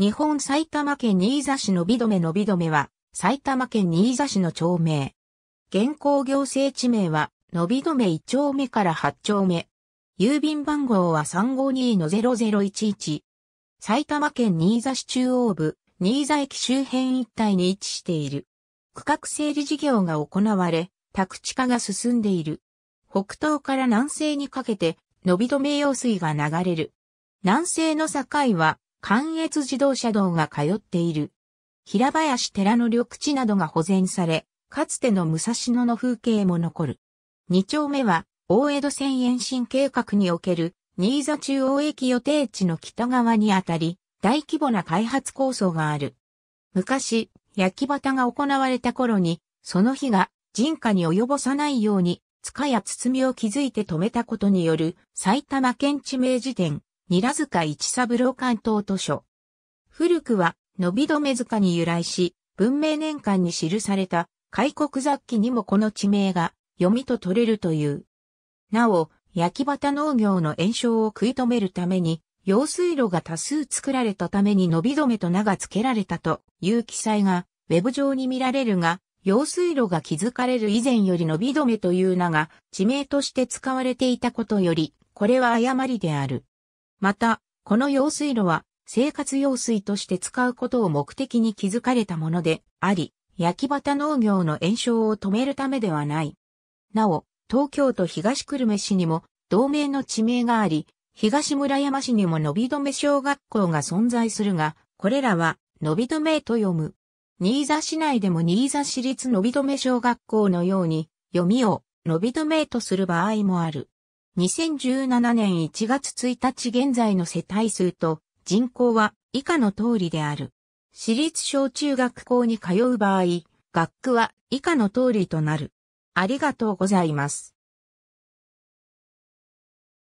日本埼玉県新座市のび止めのび止めは、埼玉県新座市の町名。現行行政地名は、のび止め1丁目から8丁目。郵便番号は352-0011。埼玉県新座市中央部、新座駅周辺一帯に位置している。区画整理事業が行われ、宅地化が進んでいる。北東から南西にかけて、のび止め用水が流れる。南西の境は、関越自動車道が通っている。平林寺の緑地などが保全され、かつての武蔵野の風景も残る。二丁目は、大江戸線延伸計画における、新座中央駅予定地の北側にあたり、大規模な開発構想がある。昔、焼き畑が行われた頃に、その火が人家に及ぼさないように、塚や包みを築いて止めたことによる埼玉県知名辞典、ラ塚一三郎関東図書。古くは、伸び止め塚に由来し、文明年間に記された、開国雑記にもこの地名が、読みと取れるという。なお、焼き畑農業の炎症を食い止めるために、用水路が多数作られたために伸び止めと名が付けられたという記載が、ウェブ上に見られるが、用水路が築かれる以前より伸び止めという名が地名として使われていたことより、これは誤りである。また、この用水路は生活用水として使うことを目的に築かれたものであり、焼き畑農業の炎症を止めるためではない。なお、東京都東久留米市にも同名の地名があり、東村山市にも伸び止め小学校が存在するが、これらは、伸び止めと読む。新座市内でも新座市立伸び止め小学校のように、読みを、伸び止めとする場合もある。2017年1月1日現在の世帯数と人口は以下の通りである。私立小中学校に通う場合、学区は以下の通りとなる。ありがとうございます。